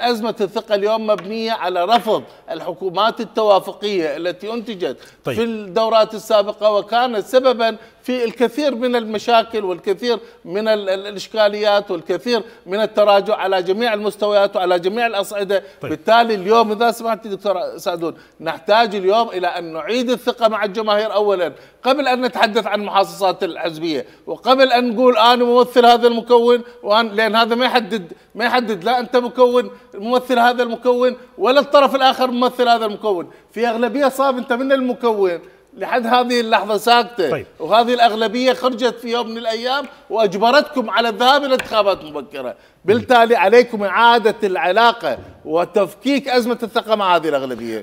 أزمة الثقة اليوم مبنية على رفض الحكومات التوافقية التي أنتجت طيب. في الدورات السابقة وكانت سببا في الكثير من المشاكل والكثير من الإشكاليات والكثير من التراجع على جميع المستويات وعلى جميع الأصعدة طيب. بالتالي اليوم إذا سمعت دكتور سعدون نحتاج اليوم إلى أن نعيد الثقة مع الجماهير أولا قبل أن نتحدث عن المحاصصات الحزبية وقبل أن نقول أنا ممثل هذا المكون وأن لأن هذا ما يحدد ما يحدد لا أنت مكون ممثل هذا المكون ولا الطرف الآخر ممثل هذا المكون في أغلبية صعب أنت من المكون لحد هذه اللحظة ساكتة طيب. وهذه الأغلبية خرجت في يوم من الأيام وأجبرتكم على الذهاب إلى انتخابات مبكرة بالتالي عليكم إعادة العلاقة وتفكيك أزمة الثقة مع هذه الأغلبية